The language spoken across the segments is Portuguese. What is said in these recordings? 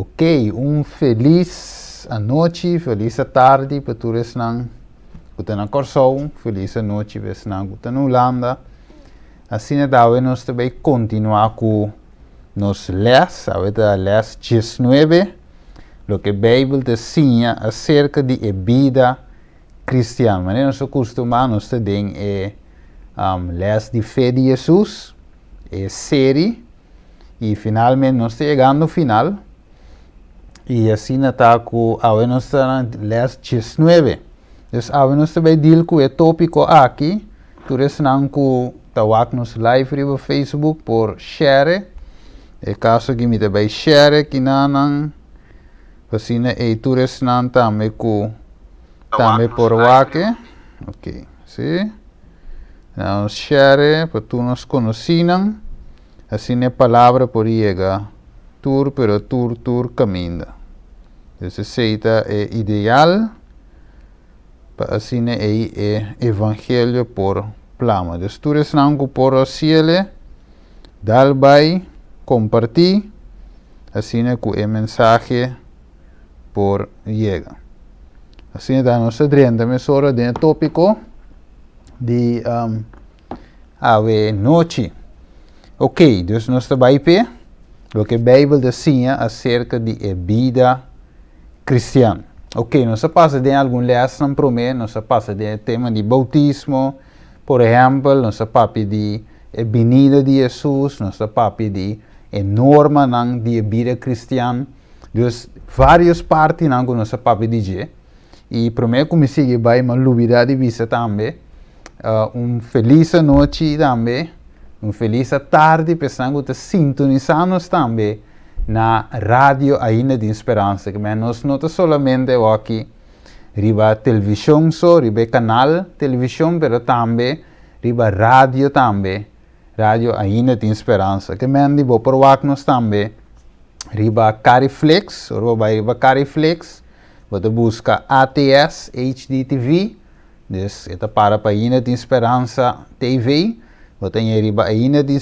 Ok, um feliz a noite, feliz a tarde para todos nós que estão na Corsou, feliz a noite para nós que estão na Holanda. Assim, daí nós também continuar com nos les, a les 19, o que a Bíblia desenha acerca de a vida cristã. Mas nós acostumamos também a um, les de fé de Jesus, a série, e finalmente nós chegamos ao final y asina ta ku awenusta les chisnueve. Es awenusta be dil ku e tópico aqui, tu resnan ku tawak live riba Facebook por share. E caso que mi te bay share kinanan asina e tu resnan tame ku tame por wake. Ok, sí. Now share para tu nos conocinan. Así ne palavra por llegar. Tour, pero tour, tour, caminda. Entonces seita é ideal para assim é, é evangelho por plama. Entonces tu resnango por cielo, dal bai, comparti assim é que o mensagem por llega. Assim é da nossa trenta mesora de tópico de um, ave noite. Ok, então nós trabalhamos o que a Bíblia acerca de a vida cristiano. Ok, não se passa de algum lesson para mim, não se passa de tema de bautismo, por exemplo, não se passa de vinda de Jesus, não se passa de norma não de vida cristã. Então, várias partes não que não se passa de je. E para mim, como se vai uma dúvida de vista também, uh, eh, uma feliz noite também, uma feliz tarde, pensando que sintonizamos também na rádio ainda de Esperança, que menos nota solamente aqui, riba televisão só, riba canal televisão, pero também riba rádio também, rádio ainda de Esperança, que menos de vou por nós também, riba Cariflex, ou riba Cariflex, você busca ATS HDTV, dus ita para para ainda de Esperança TV, você tem riba ainda de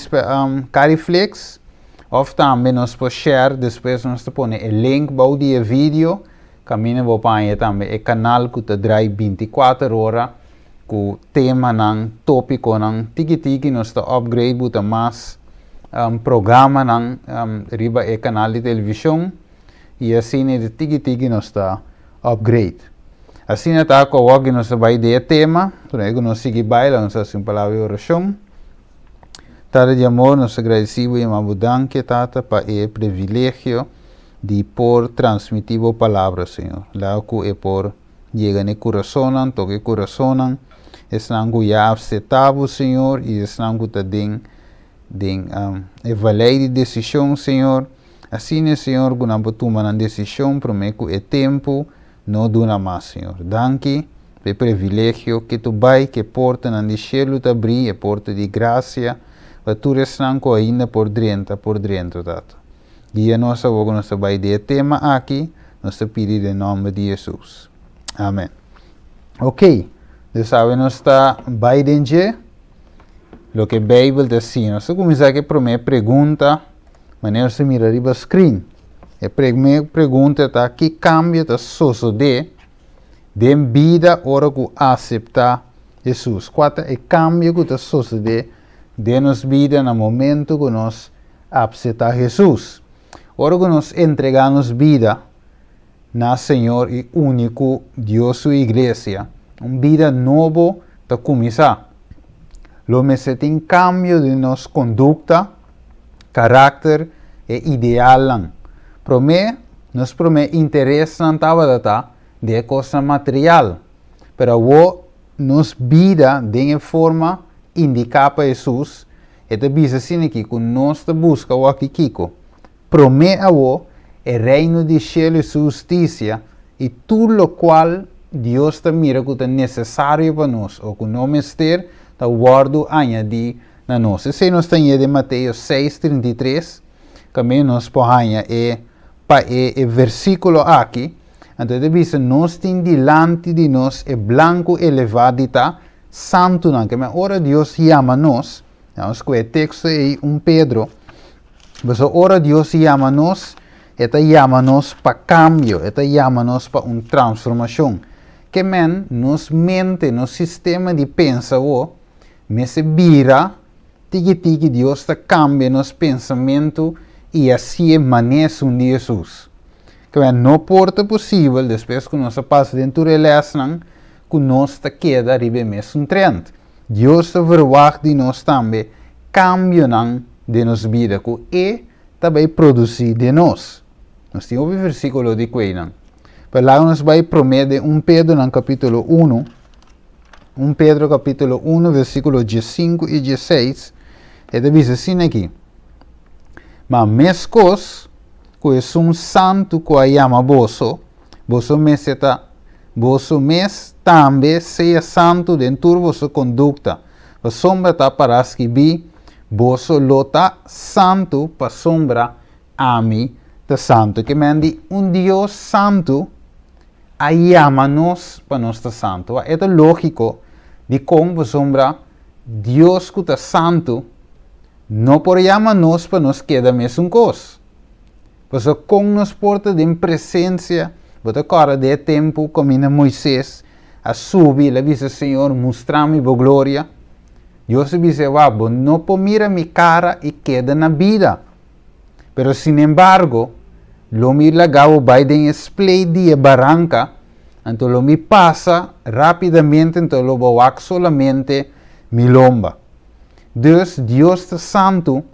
um, Cariflex, Ofta med nos på share, depois nós te pone link bau dia video, kamine bo panye tambe e kanal ku te drai 24 ora o tema nang tópico nang tiki-tiki nos te upgrade buta mas um, programa nang um, riba e canal de televisão e assim ele tiki-tiki nos te upgrade. Assim é tá com o que nos vai de tema, tu nego nos sigue baila, nos assim palavra oração. Tara de amor, nós agradecemos a Mabudanque, Tata, para o privilégio de por transmitir a palavra, Senhor. Lá que é por llegar no coração, toque coração, estão que já aceitamos, Senhor, e estão que também den um, evaluar de decisão, Senhor. Assim, Senhor, que não toma uma decisão, prometo é tempo, não dura mais, Senhor. Danke o privilégio que tu vai, que porta na deixar-lo abrir, a porta de graça, leitura sanco ainda por dentro, por dentro, tato. E a nossa boca, nossa vai tema aqui, nossa pedida em nome de Jesus. Amém. Ok, você sabe, nós está Biden G, o que a Bíblia diz assim. Nós vamos começar aqui a primeira pergunta, mas nós vamos para o screen. A primeira pergunta está, que cambia da sociedade de vida hora que aceitar Jesus? Qual é o cambio da dê-nos vida no momento que nós aceitar Jesus. Ora que nós entregamos vida na Senhor e único Deus e Igreja, uma vida nova para começar. Lo se tem cambio de nossa conduta, carácter e ideal. Promé, nos promé interessa na de coisa material, para o nos vida de forma indicar para Jesus, te diz assim aqui, que nós busca o aqui Kiko, promete a o reino de cielo e justiça, e tudo o qual Deus te mira que é necessário para nós, ou que não mester, te guardo añadir na nossa. Se nós temos de Mateus 6, 33, também nós podemos é para é, é versículo aqui, então diz, nós tem diante de nós é branco elevado, está, santo que é me ora Dios llámanos. Vamos é com o texto aí, um Pedro. Mas ora Dios llámanos, esta é llámanos para cambio, esta llámanos para uma transformação. Que men, nos mente, nos sistema de pensa, o, me se vira, tiki tiki Dios te cambia nos pensamento e assim emanece um Jesus. Que men, não porta possível, depois que nós passamos dentro de lesnan, conosco queda ribe mesmo um trend. Deus verwacht de nós também cambiam de nos vida e também produzir de nós. Nós temos o versículo de Queinan. Lá nos vai prometer um Pedro no capítulo 1, 1 Pedro capítulo 1, versículo 15 e 16, e ele diz assim aqui, Mas mescos, que é um santo que a ama vosso, vosso meseta Vosso mes también sea santo dentro de vuestra conducta. La sombra ta para escribir, vosso lota santo para sombra a mí de santo. Que me un Dios santo, a chamar-nos para nosotros santo. Es lógico de cómo sombra Dios que está santo, no por chamar-nos para nos queda mes un cos. Pues con nos porta en presencia But agora de tempo, caminha Moisés a subir, ele disse, Senhor, mostra-me a glória. Deus disse, Wabo, não mirar minha cara e queda na vida. Pero, sin embargo, lo mi lagao Biden esplay a barranca, então lo passa rapidamente, então lo boac solamente mi lomba. Deus, Deus está santo,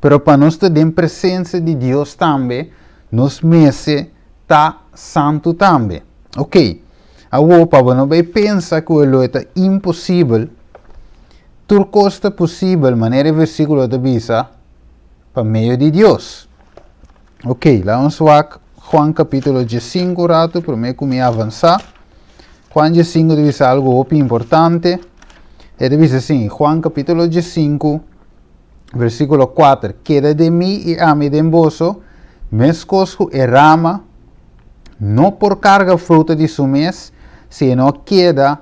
pero para nós ter presença de Deus também, nos mece ta santo tambe. Ok, okay. a Pablo vai pensa que o é impossível. Turcosta possível, maneira versículo da bisa, para meio de Deus. Ok, lá vamos lá, Juan capítulo 15, rato, para me comer avançar. Juan 15 deve ser algo importante. E deve ser assim, Juan capítulo 5, versículo 4. Queda de mim e ame de emboso, mescosco e rama, não por carga fruta de sumês, senão queda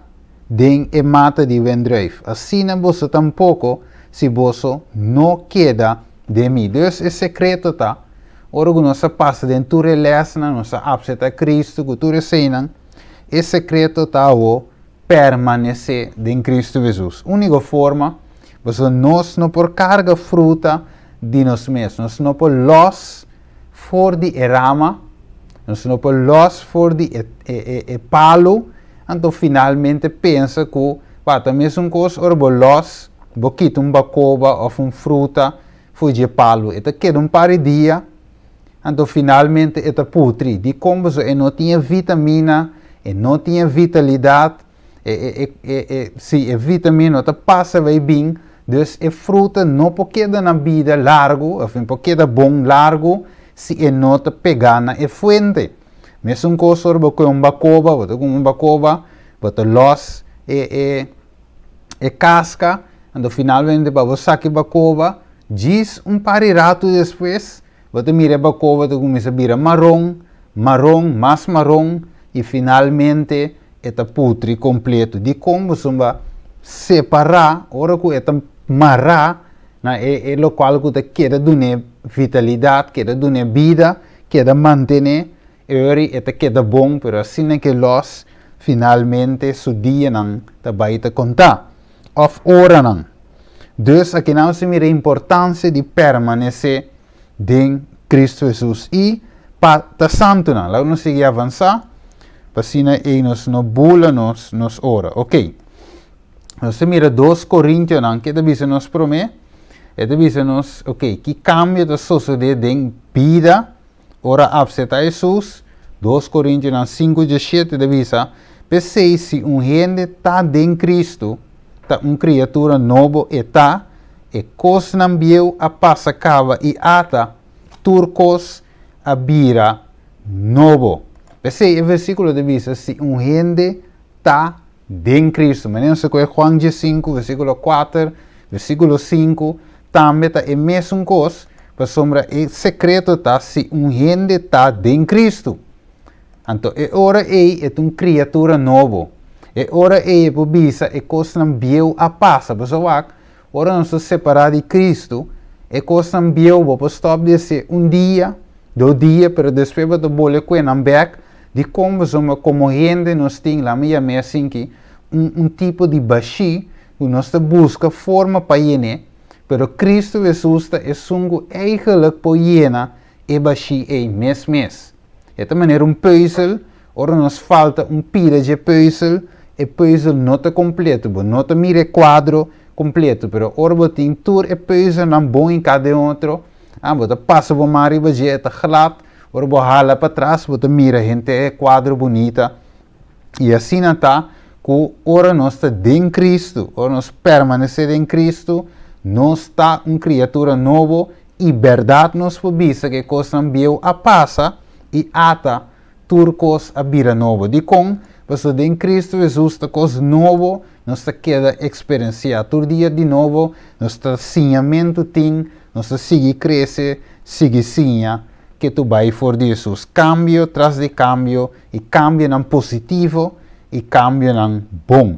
de emata de vendrive. Assim você tampouco, se você não queda de mim. Deus é secreto, tá? Ora, nossa passa de tu relaciona, nossa abseta Cristo, que tudo receinan, é secreto, tá? O permanecer em Cristo Jesus. Única forma, você nós não por carga fruta de nós mesmos, nós não por los for de erama, então, não para loss for the é, é, é palo, então finalmente pensa que pá, também é um ou bo loss, bo quita um bacoba ou um fruta, foi de palo, então queda um par de dias então finalmente está putri, de como e não tinha vitamina, e não tinha vitalidade, e, e, e, se a vitamina te passa vai bem, então a fruta não pode é quedar na vida largo, ou não pode quedar bom largo, se é nota pegana e fuente. Mesmo coisa, você um bacoba, você com um bacoba, você los é, é, é casca, ando finalmente para você saque bacoba, diz um parirato depois, você mira bacoba, você com isso virar marrom, marrom, mais marrom, e finalmente está putri completo. De como você vai separar, ora com está marrar, né? É, é local que quer dar vitalidade, quer dar vida, quer manter ori e quer dar bom, pero assim que nós finalmente su dia te vai te contar. Of ora não, deus aqui não se mira a importância de permanecer em Cristo Jesus e para santo não. logo não se avançar, passina e nos no bula nos nos ora. Ok. Nós se mira 2 Coríntios não, que da bisa nos promete nos, ok, que cambia da sociedade em vida, ora abseta Jesus, 2 Coríntios 5, 17, debisa, pensei se um gente está em Cristo, está uma criatura nova e está, e cos não viu a passa cava e ata, turcos a bira novo. Pensei, o versículo de visa, se um gente está em Cristo, mas não sei qual João 5, versículo 4, versículo 5, também está a mesma coisa. Para sombra, o secreto está se um gente está em Cristo. Então, é hora ele é uma criatura nova. E ora ele pubisa e costam bieu a passa para sua Ora não se separar de Cristo. E costam bieu para stop desse um dia, do dia para depois para bolha com não back de como somos como gente nós tem lá meia meia assim que um, um tipo de baixi que nós busca forma para ir pero Cristo Jesus é sungo eigenlijk po jena eba shi e mes mes. é maneira um puzzel, ora nos falta um pira de puzzel, e puzzel nota completo, bo nota mire quadro completo, pero ora bo ting tur e puzzel nam bom em cada outro, ah, bo ta passa bo mari bo je ta glad, ora bo hala para trás, bo ta mira gente e quadro bonita. E assim está com ora nós está em Cristo, ora nós permanecer em Cristo, nós está uma criatura novo e verdade nos pubisa que coisa viu a passa e ata turcos a vida novo. De com, você em Cristo Jesus está coisa novo, nós queda experienciar todo dia de novo, nosso sinhamento tem, nós sigue cresce, sigue sinha, que tu vai for de Jesus. Cambio tras de cambio, e cambio não positivo, e cambio não bom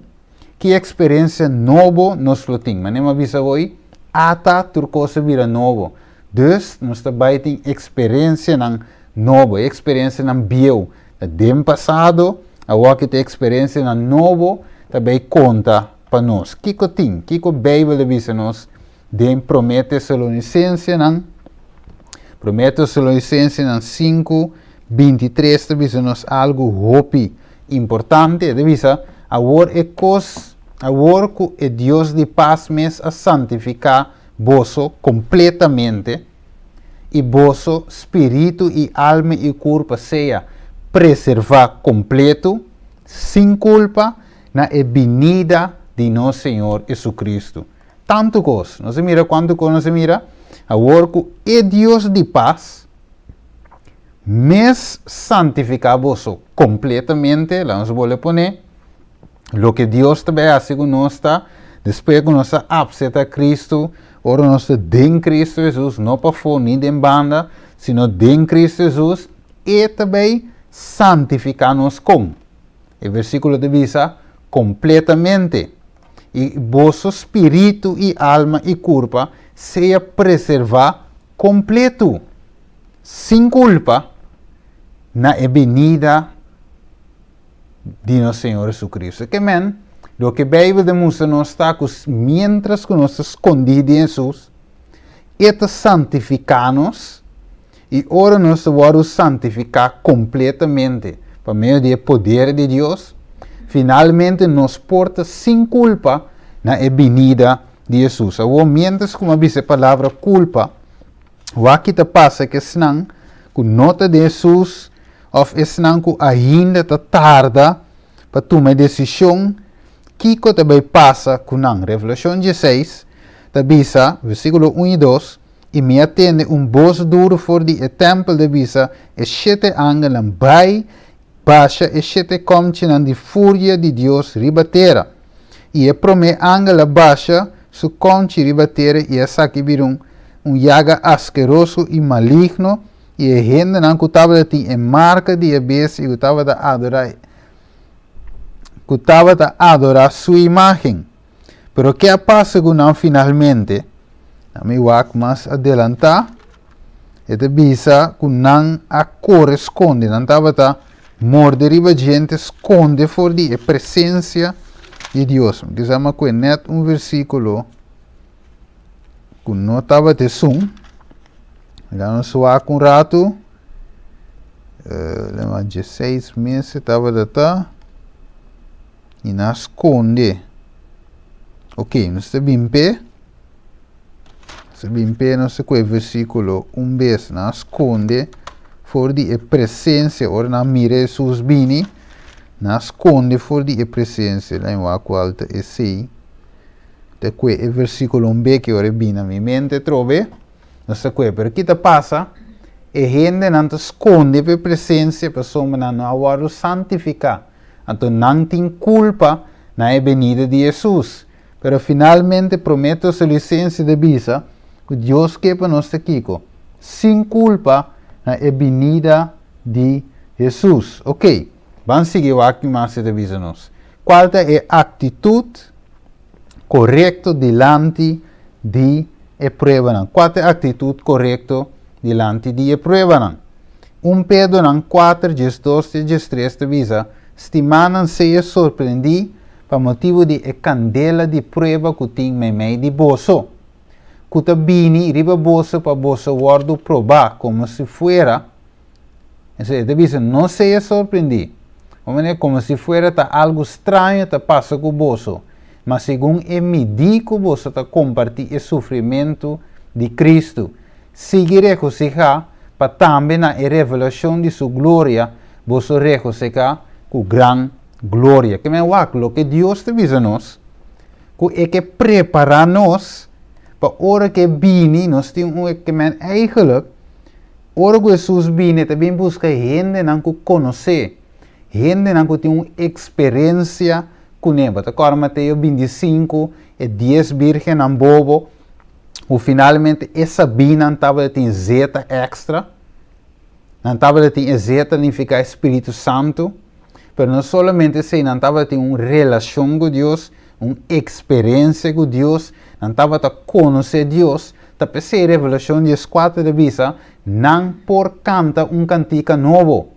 que experiência novo nós tem. Mas nem avisa hoje, ata turcosa vira novo. Dus, nós também tem experiência nan novo, experiência na bio. Dem passado, a que tem experiência na novo, também conta para nós. O que que tem? O que que a de visa nós? Dem promete Salonicense nan Prometo Salonicense nan 5, 23, visa nós algo hopi importante, avisa, a word é coisa o orco é Deus de paz, mas a santificar vosso completamente e vosso espírito e alma e corpo seja preservar completo, sem culpa, na venida de nosso Senhor Jesus Cristo. Tanto coisa, não se mira quanto coisa não se mira, o orco é Deus de paz, mas santificar vosso completamente, lá nos vou lhe poner, Lo que Deus também hace com nós, depois que nós aceitamos Cristo, ora nós em Cristo Jesus, não para fora nem de banda, sino em Cristo Jesus, e também santificar-nos com. O versículo de completamente. E vosso espírito e alma e culpa seja preservar completo, sem culpa, na avenida de nosso Senhor Jesus Cristo. Que men, do que a Bíblia demonstra nós está que mientras que nós escondidos em Jesus, eita santificar-nos e ora nós vamos santificar completamente por meio do poder de Deus. Finalmente nos porta sem culpa na venida de Jesus. Ou mientras como disse a palavra culpa, o que passa que senão, com nota de Jesus, of Isnanku ainda te tarda para tomar decisão que também passa com a Revelação 16, da Bisa, versículo 1 e 2, e me atende um bos duro for de templo de Bisa, e sete angelam bai, baixa e sete comtinan de fúria de Deus ribatera. E é prome angela baixa, su conchi ribatera e é saque um, um yaga asqueroso e maligno, e a gente não cutava ti é marca de abes e cutava da adorar cutava da adorar sua imagem pero que passa com não finalmente me wak mas adelantar ete bisa com não a corresponde não tava tá gente esconde for di a presença de Deus dizama que net um versículo que não tava de sum Então, eh, se há com rato, lema 16 meses, estava data e nasconde. Ok, nós sabemos bem, sabemos bem, nós sabemos versículo, um vez nasconde, for di e presenze, ora na mire sus bini, nasconde for di e presenze, la in vacu alta e sei, te que e versicolo un be che ora bina mi mente trove, não se kue, pero kita pasa, e gente não esconde a presença, pessoa não aguarda santificar, então não tem culpa na venida de Jesus. Pero finalmente prometo a licença de visa, que Deus que para nós aqui, sem culpa na venida de Jesus. Ok, vamos seguir aqui mais de visa Qual é é atitude correta diante de Jesus. e pruebano. Quattro attitud corretto dilanti di e pruebano. Un pedonan quattro gestos e gestreste visa. Stimanan se e sorprendi per motivo di e candela di prueba cutin me mei di bosso. Cutabini riva bosso pa bosso guardo proba come se fuera. E se te visa non se e sorprendi. come se fuera ta algo strano ta passa con bosso. mas segundo é medico você está compartir o sofrimento de Cristo. Seguir reconcilia para também na revelação de sua glória, você reconcilia com grande glória. Que é o que Deus te diz nós, que é que prepara nós para a hora que vini, nós temos um que é eigenlijk, hora que Jesus vini, também busca gente que conhecer, gente que tem uma experiência kuneba. Te kormateo 25 e 10 virgen am bobo. O finalmente essa bina estava tem zeta extra. Não estava tem zeta significa Espírito Santo. Pero não solamente se não estava tem uma relação com Deus, uma experiência com Deus, não estava a conhecer Deus. Tapi se Revelação 14 de Visa, não por canta um cantica novo,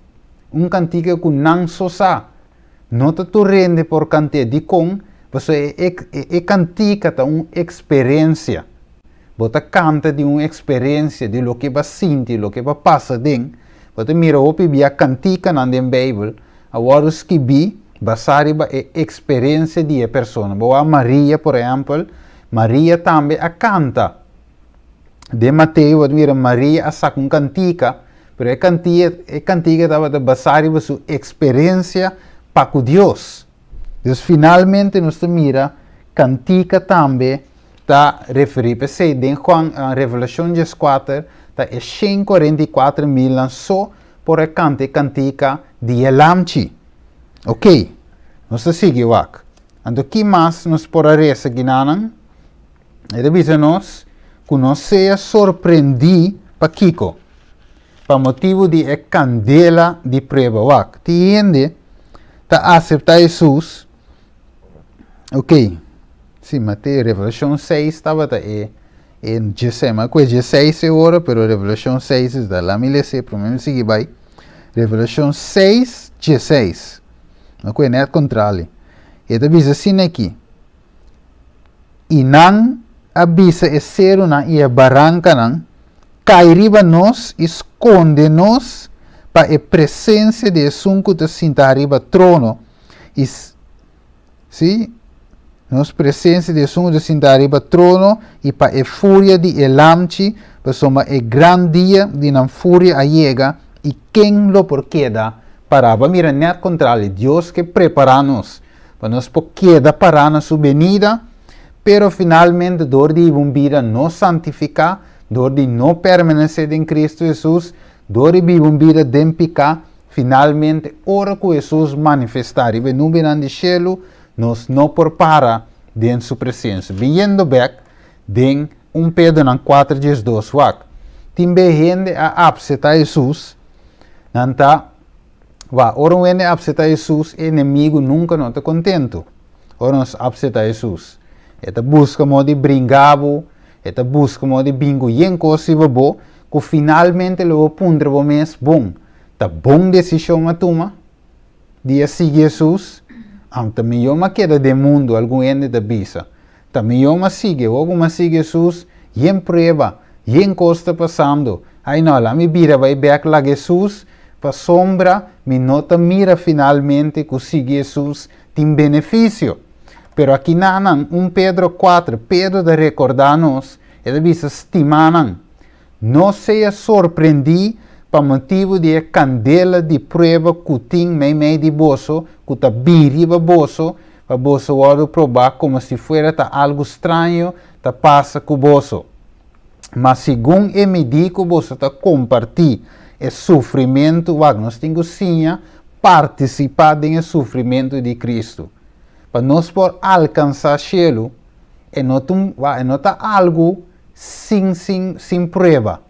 um cantica que não sosa não tu rende por cantar de com, você é, é, é cantica de uma experiência. Você canta de uma experiência de lo que você sente, lo que você passa dentro. Você mira o oh, que a eh, cantica na Bíblia, agora os que bi, basari ba é experiência de a pessoa. Boa Maria, por exemplo, Maria também a canta. De Mateus, você Maria a saca uma cantica, mas a cantica estava basada na sua experiência Paco Deus, Deus finalmente nos mira, cantica também, tá referir-se de Juan, a Revelação 14, está é 144 mil lançou por a cante cantica de Elamchi. Ok, nós seguimos aqui. Ando que mais nos por a resa ginanan? Ele diz nós que nós seja surpreendi para Kiko, para motivo de a candela de prova. Tiende, para tá, a ah, aceitar Jesus, ok, sim, mas tem Revelação 6 estava tá, é, é, já sei, mas coisa, já sei se ora, pero Revelação 6 é da me lê, pelo menos segui, vai, Revelação 6, 16, não é nada contrário, E ele diz assim aqui, e não abisa é ser e a barranca não, cairiba nos, esconde nos, para a presença de assuntos sinta arriba trono. E, sim? Nos presença de assuntos sinta arriba trono e para a fúria de Elamchi, para soma a grande dia de na fúria a e quem lo para parava mira contra ele, Deus que prepara-nos para nos queda para na sua venida pero finalmente dor de vida não santificar dor de não permanecer em Cristo Jesus Dori bibumbida dempica, finalmente, ora que Jesus manifestar e benubinan de cielo, nos não prepara den sua presença. Vindo back, den um pedo nan 4 dias 2 wak. Timbe hende a apseta Jesus, nanta, va, ora hende apseta Jesus, inimigo nunca não te contento. Ora nos apseta Jesus. Eta busca mo de bringabo, eta busca mo de bingo yen kosi babo que finalmente o pundra o mês bom. ta bom decisão a toma. Dia sigue Jesus. Am tá melhor ma queda de mundo algum ende da bisa. Tá melhor ma sigue, alguma sigue Jesus e em prova, e em costa passando. Aí não, lá me vira vai back lá Jesus para sombra, me nota mira finalmente que sigue Jesus tem benefício. Pero aqui nanan, um Pedro 4, Pedro de recordar-nos, ele diz, semana não seja surpreendido para motivo de candela de prova que tem mei mei de bolso, que está biriba bolso, para bolso olho provar como se fosse tá algo estranho, que tá passa com o bolso. Mas segundo ele me diz que o bolso está compartilhando é sofrimento, o agnóstico tinha participado em sofrimento de Cristo. Para nós por alcançar o cielo, é não está é algo sim, sim, sim, prueba.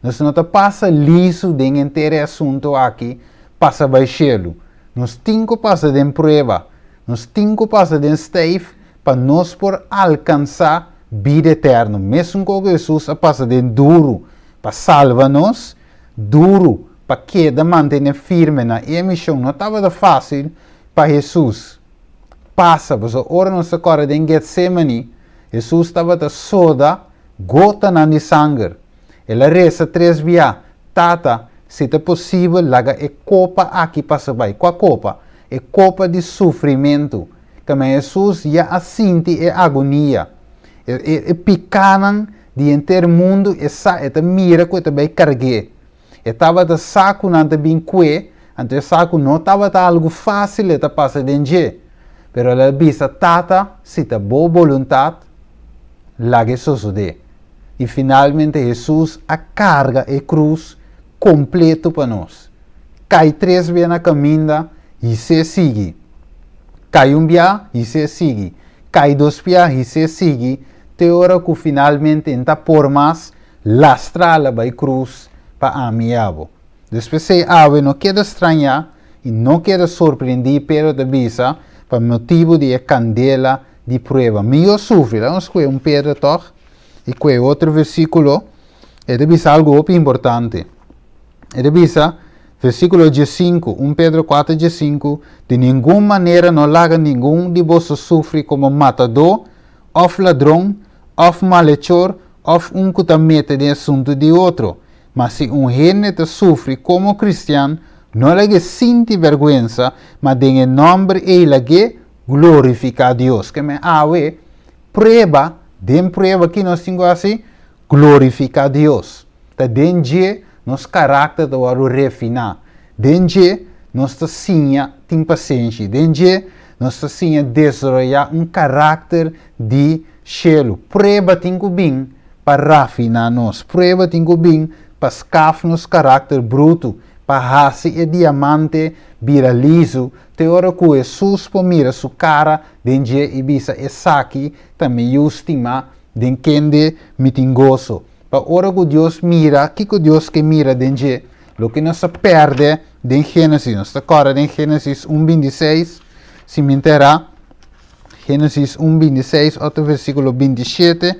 Nós não te passa liso de entender assunto aqui, passa baixelo. Nós cinco passa de prueba, nós cinco passa de safe para nós por alcançar vida eterna. Mesmo com Jesus, a passa de duro para salvar-nos, duro para que da manter firme na emissão. Não estava de fácil para Jesus. Passa, porque agora nossa cara de Getsemane, Jesus estava de soda, gota na ni Ela reza três via. Tata, se é possível, laga é copa aqui para vai. Qual copa? É copa de sofrimento. Também Jesus já assinte é agonia. E, e, de enter mundo e sa e mira que também bem cargue. E tava saco na te bem que, ante saco não tava te algo fácil e passar passa denge. Pero ela bisa tata, se é boa vontade, laga Jesus de. E finalmente Jesus, a carga e cruz completo para nós. Cai três vezes na caminha e se sigue. Cai um dia e se sigue. Cai dois dias e se sigue. Te ora que finalmente está por mais para a cruz para a minha avó. Depois se ave não quero estranhar e não quero surpreender, pero te avisa para motivo de candela de prueba. Mio sufre, vamos ver um pedro toch e que outro versículo, revisa algo importante. Revisa versículo 5, 1 Pedro 4, 5 De nenhuma maneira não larga nenhum de você sofrer como matador, ou ladrão, ou malhechor, ou um que mete de assunto de outro. Mas se um gênero sofre como cristiano, não lhe sinte vergonha, mas o nome e ele glorifica a Deus. Que me awe, prova Dempre aqui nós temos assim, glorificar Deus. Então, dende nos caráter do refinar. Dende nós nossa sinha tem paciência. Dende nos nossa sinha desenvolver um carácter de chelo. Prova tem que bem para refinar nós. Preba tem que bem para escapar nosso carácter bruto parrasi e diamante viralizo. Te ora que Jesus mira su cara denje ibisa e saki também justima den kende mitingoso. Pa ora que Deus mira, que que Deus que mira denje? Lo que nós se perde den Gênesis, não se den Gênesis 1.26, se me enterar, Gênesis 1.26, outro versículo 27,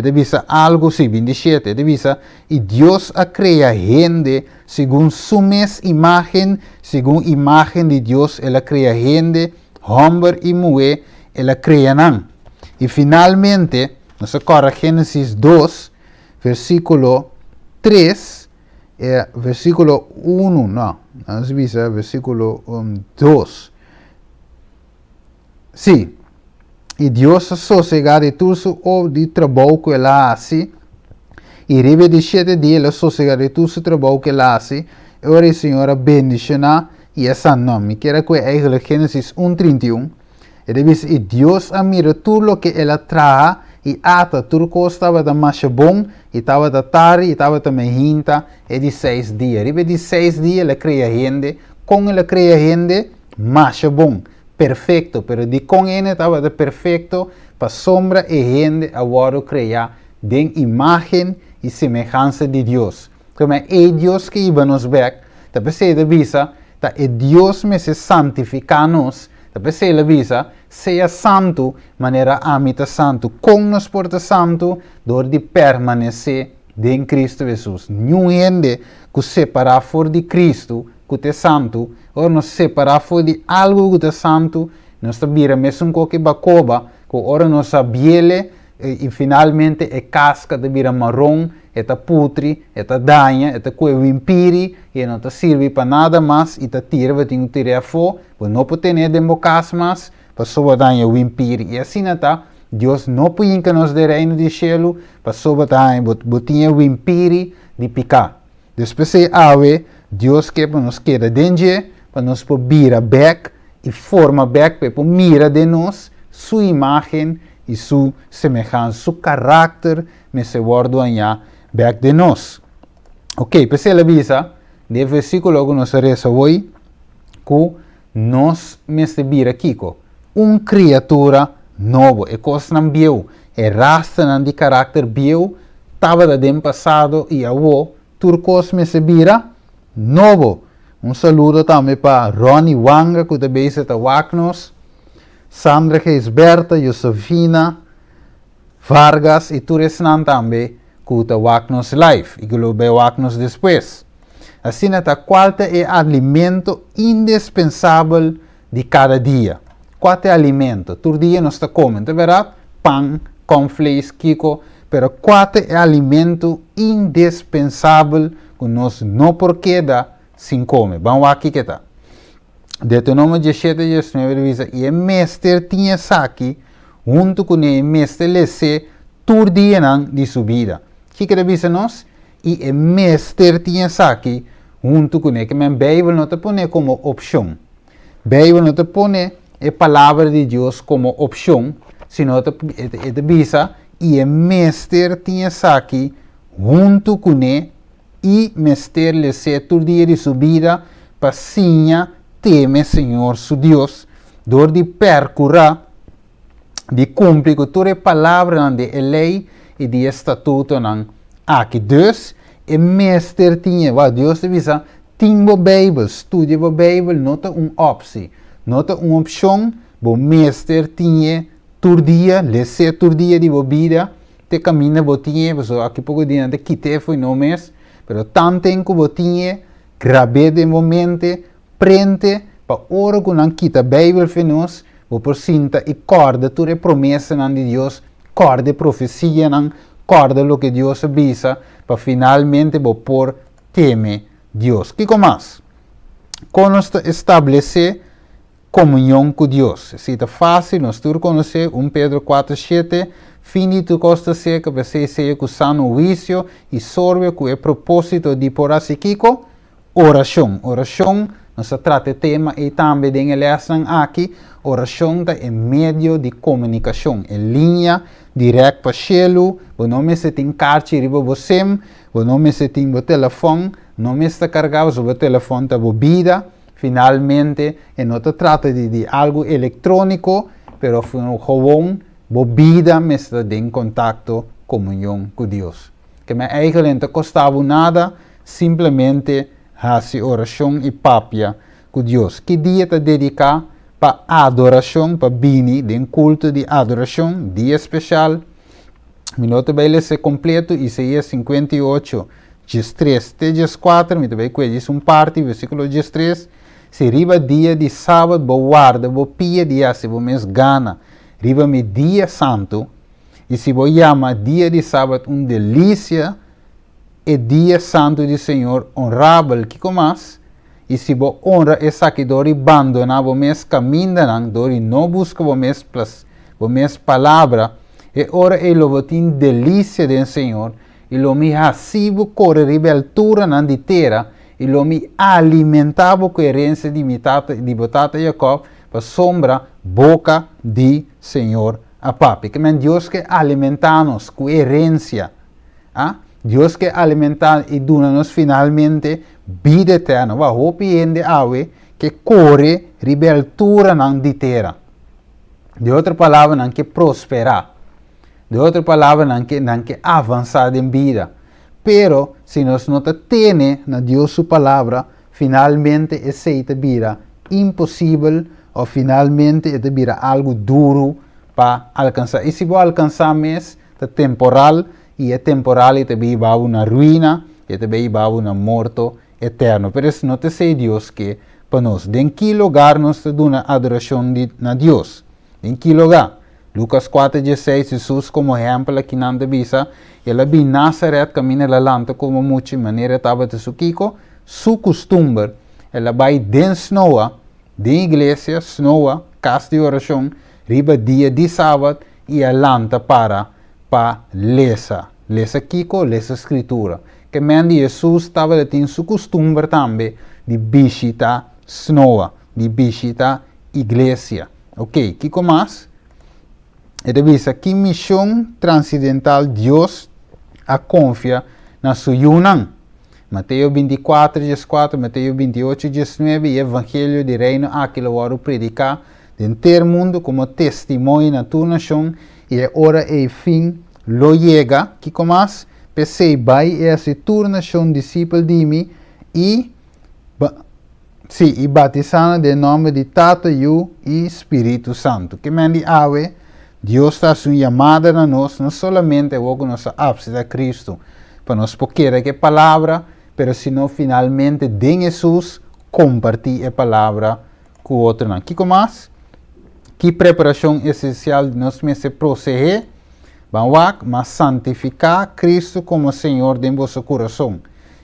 det algo algo-27, det y Dios ha gente según su mes imagen, según imagen de Dios, él ha crea gente, hombre y mujer, él ha creado. Y finalmente, nos acorda Génesis 2, versículo 3, eh, versículo 1, no, nos visa versículo 2. Um, sí, e Deus sossegado de tudo ou de trabalho que ela faz e dias dele sossegado de tudo trabalho que ela faz e ora a Senhora bendicionar e essa nome que era que eigenlijk Gênesis 1:31 e depois e Deus amira tudo o que ela traz e ata tudo que estava da macha bom e estava da tarde e estava da hinta e de seis dias e de seis dias ela cria gente com ela cria gente macha bom perfeito, pero de con N estava de perfeito para sombra e gente ahora criar de imagem e semelhança de Deus. Como é Deus que iba nos ver, después visa, da é Deus me se nos. después se visa, seja santo, maneira amita santo, com nos porta santo, dor de permanecer de Cristo Jesus. Nenhum ende que separar for de Cristo, que te santo, और foi de algo da santo nossa bira mesmo com que bacoba que ora nossa biele e, e finalmente é casca de bira marrom eta putri eta danha eta coe impiri e não te serve para nada mais e te tira vai ter tirar fo vai não poder ter democás mais passou a danha o impiri e assim tá Deus não põe que nos dê reino de cielo passou a danha botinha o impiri de picar depois se awe Deus que nos queda dentro quando nós pôr vira back e forma back para pôr mira de nós, sua imagem e sua semelhança, seu caráter nesse word anha back de nós. Ok, pensei a visa, de versículo que nós reza hoje, que nós mesmo vira aqui, uma criatura nova, é coisa não viu, é raça não de carácter viu, estava da dem passado e a turcos me se vira novo. Um saludo também para Ronnie Wanga, que também está Wagnos, Sandra Geisberta, Josefina, Vargas e Turesnan também, que está Wagnos Live, e que lo Wagnos depois. Assim, a quarta é alimento indispensável de cada dia. Quatro é alimento. Todo dia nós comemos, comendo, verdade? Pão, cornflakes, kiko. Mas quatro é alimento indispensável que nós não porquê 5 में बाकी के था Deuteronômio 17, 19 e é mester tinha saque junto com ele mester lesse turdienang de subida. Que quer dizer nós? E é mester tinha saque junto com ele que a Bíblia não te põe como opção. A Bíblia não te põe a palavra de Deus como opção, senão te, te, te visa e é mester tinha saque junto com ele e mesterle se aturdir e subida, passinha, teme Senhor su Deus, dor de percurra, de cumpre com toda palavra de lei e de estatuto nan aqui. Deus e mester tinha, va Deus te visa, timbo Bible, estudia bo Bible, nota um opsi, nota um opção, bo mester tinha turdia, lesse turdia de bo vida, te camina bo tinha, aqui pouco diante, quite foi nomes, pero también como tiene grabé de momento prende para con anquita Bible finos o por cinta y corda ture promesa nan de Dios corda profecía nan corda lo que Dios avisa para finalmente bo por teme Dios ¿Qué más con establecer comunión con Dios. Si está fácil, nos conocer un Pedro 4, 7, finito Costa Seca, você sei que sano vício e sorve que é propósito de por assim kiko, oração. Oração, não se trata tema e também de lesson aqui, oração é meio de comunicação, é linha direta para cielo, o nome se tem carte riba você, o nome se tem o telefone, o nome está carregado sobre o telefone da bebida, finalmente, e não se trata de, de algo eletrônico, pero foi um Bebida me está em contato, comunhão com Deus. Que me eigen não custava nada, simplesmente fazer oração e papia com Deus. Que dia te dedicar para adoração, para bini, de um culto de adoração, dia especial. Minuto baile ser completo, Isaías 58, 13, 4, muito bem, que é um parte, versículo 13, se riba dia de sábado, vou guarda, vou pia dia, se vou mes gana, Riba-me dia santo. E se vou chamar dia de sábado um delícia, é dia santo de Senhor honrável que comas. E se vou honra essa que dori abandonar vou mes caminho dori não busca vou mes, plas, vou mes palavra. E ora é louvotin delícia de Senhor. E lo me racivo corre altura nan de terra. E lo me alimentavo coerência de mitata, de botata Jacob. la pues, sombra, boca di Señor a papi. Que Dios que alimentanos coherencia. ¿ah? Dios que alimenta y nos finalmente vida eterna. Va de ave que corre ribertura nan ditera. De otra palabra, nan que prospera. De otra palabra, nan que, nan que avanzar en vida. Pero si nos nota tiene na Dios su palabra, finalmente es vida imposible ou finalmente é vira algo duro para alcançar. E se vou alcançar mesmo, é temporal, e é temporal e também vai uma ruína, e também vai uma morto eterno. Por isso, não te sei Deus que para nós, em que lugar nós te uma adoração de, na Deus? em que lugar? Lucas 4,16, Jesus como exemplo aqui na Andabisa, ele em Nazaret, caminha lá lanta como muito, maneira estava de suquico, su costume, ele vai dentro de de igreja snoa, casa de oração, riba dia de sábado e alanta para para lesa. Lesa Kiko, lesa escritura. Que men Jesus estava detendo sua costumbre também de visita snoa, de visita igreja. Ok, Kiko mais? Revisa que missão transcendental Deus a confia na sua união. Mateus 24, 14, Mateus 28, 19 e Evangelho do Reino, aquilo que eu predicar de inteiro mundo como testemunho na tua nação e a hora e fim lo chega, que comas, mais, e a se torna um discípulo de mim e Sim, e batizando em nome de Tato e Espírito Santo. Que mande ave, Deus está sua chamada a nós, não somente o que nos ápice a Cristo, para nós porque que a palavra pero sino finalmente de Jesús compartir a palabra com outro. O que mais? Que preparação essencial nós me se proceder? Banwak, mas santificar Cristo como Senhor de vosso coração.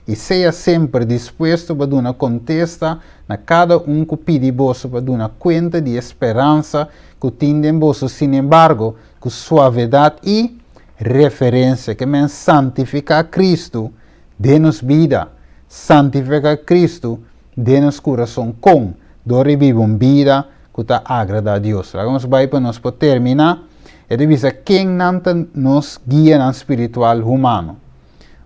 E seja sempre disposto para dar uma contesta na cada um que pede vosso para dar uma conta de esperança que tem em vosso, sin embargo, com suavidade e referência, que me santificar Cristo dê-nos vida, santifica Cristo, dê-nos coração com, dore vivam vida, que está agrada a Deus. Vamos para nós para terminar, e de visa quem nos guia no espiritual humano.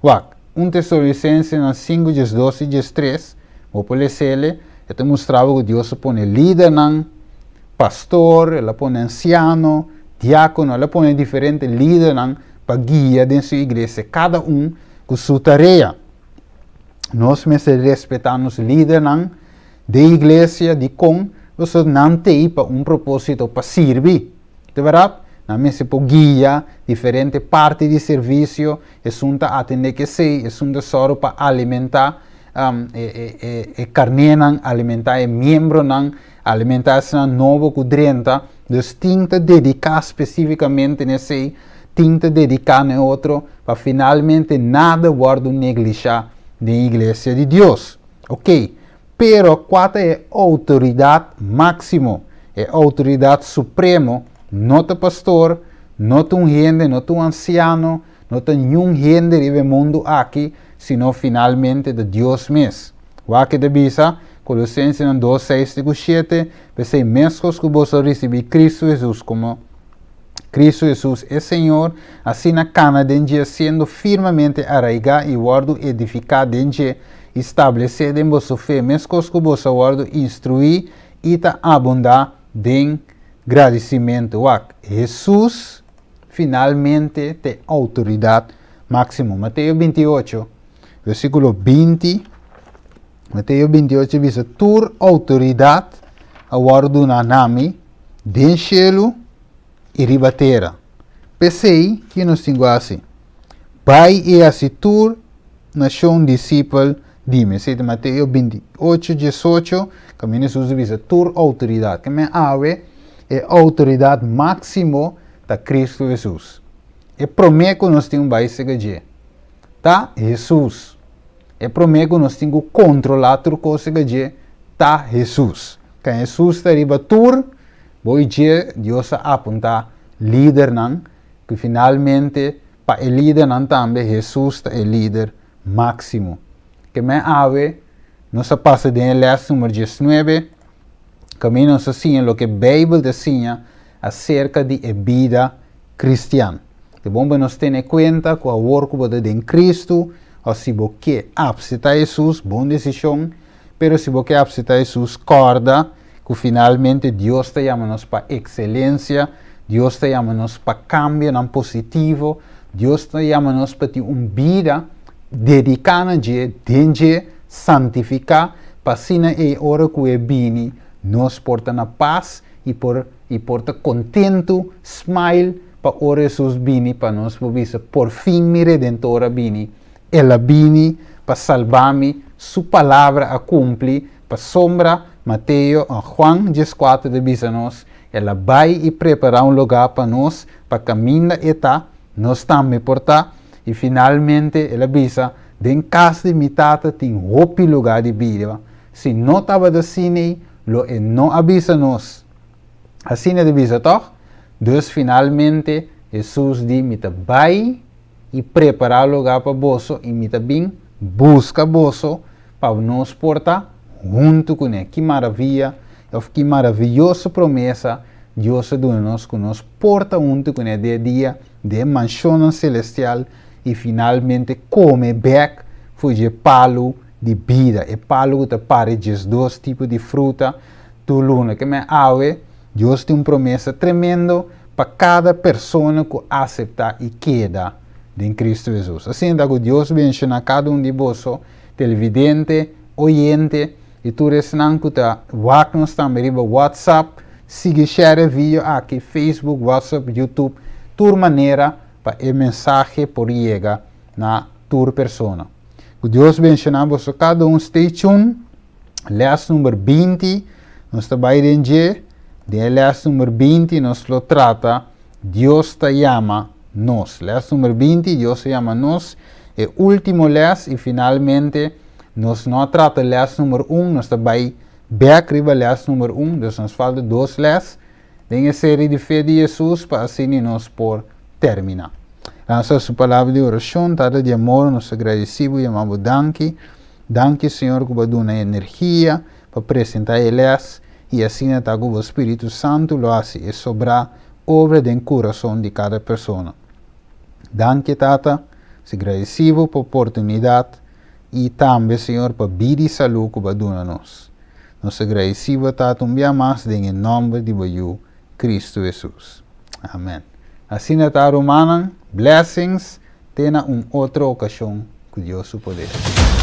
Uac, um Tessalonicense 5, 12 e 13, vou para ele, eu te mostrava que Deus põe líder, não, pastor, ele põe anciano, diácono, ele põe diferentes líderes para guiar dentro da igreja, cada um cu sua tarefa. Nós mesmos respeitamos líder da igreja de com, você não tem para um propósito para servir. De verdade? Na mesa por guia, diferente parte de serviço, é junta para atender que sei é um só para alimentar, um, é, é, é, é carne, não, alimentar é membro, não, alimentar é novo, cudrenta, distinta, dedicar especificamente nesse tinta dedicar em outro, para finalmente nada guardo neglijar na igreja de Deus. Ok, pero qual é a autoridade máximo, é a autoridade supremo, não é pastor, não é um rende, não é um anciano, não é nenhum gente do mundo aqui, senão finalmente de Deus mesmo. O que te bisa? Colossenses 26 6, 7, pensei mesmo que você recebi Cristo Jesus como Cristo Jesus é Senhor, assim na cana dende sendo firmemente arraigado e ordo edificado dende, estabelecido em vosso fé, mescos com vosso guardo instruir e ta abundar den agradecimento a Jesus, finalmente te autoridade máxima. Mateus 28, versículo 20. Mateus 28 diz: Tur autoridade a na nami, den cielo, e ribatera. Pensei que nos tinguasse. Pai e Asitur nasceu um discípulo Dime, se de Mateus 28, 18, que me usa visa tur autoridade, que me ave é autoridade máximo da Cristo Jesus. E prometo que nós temos um país que tá Jesus. E prometo que nós temos um controlar tudo que tá Jesus. Que Jesus está riba tur, Boy dia Dios apunta líder não que finalmente para o líder não também Jesus é o líder máximo. Que me ave não se passa de lesson número 19 caminho assim lo que a Bíblia desenha acerca de a vida cristã. De bomba nos em conta com a work de em Cristo, ou se você aceita Jesus, boa decisão, mas se você aceita Jesus, corda, que finalmente Deus te llama para excelência, Deus te llama para cambio não positivo, Deus te llama para uma vida dedicada a Dios, santificar, para si no hora que bini, nos porta na paz e por e porta contento, smile para o Jesus bini para nos visa por fim mi redentora bini ela bini para salvar-me, sua palavra a cumprir, para sombra Mateo, uh, Juan 14 diz-nos, ela vai e prepara um lugar para nós, para caminhar e tá, nós também portar, e finalmente ela diz, de casa de mitata tem outro lugar de vida Se não estava de cine, lo e não avisa-nos. Assim é de visa, toch? finalmente, Jesus diz, mita vai e prepara lugar para bosso, e mita bem busca bosso, para nos portar, tá junto com Ele. Que maravilha, é que maravilhosa promessa Deus do a nós, que nos porta junto com Ele de dia, de manchão celestial e finalmente come back, foi palo de vida. E palo te pare dois tipos de fruta, tu luna, que me ave, Deus tem uma promessa tremenda para cada pessoa que aceita e queda em Cristo Jesus. Assim, que Deus benção a cada um de vocês, televidente, oyente, Y tú Ituresianankuta Wagnos en WhatsApp, siga share vídeo aquí Facebook, WhatsApp, YouTube, tur manera. para e mensaje por llega a tur persona. Dios mencionamos bendiga cada un stay tuned. Les número 20, nos está em de les número 20 nos lo trata Dios te llama nos. Les número 20, Dios te llama nos. E último les Y finalmente Nós não trata les número 1, um, nós também becriba les número 1, um, então nós falamos dois les. Tem a série de fé de Jesus para assim nós por terminar. Lança a palavra de oração, tata de amor, nós agradecemos e amamos danke. Danke, Senhor, que uma energia para apresentar eles e assim até o Espírito Santo lo hace e sobra obra de coração de cada pessoa. Danke, Tata, se agradecivo por oportunidade e também, Senhor, para salvar o que nós. nos. Nos agradeciva tatum bia mas em nome de Baiu, Cristo Jesus. Amém. Assim está Romana. blessings, tenha um outra ocasião que Deus o poder.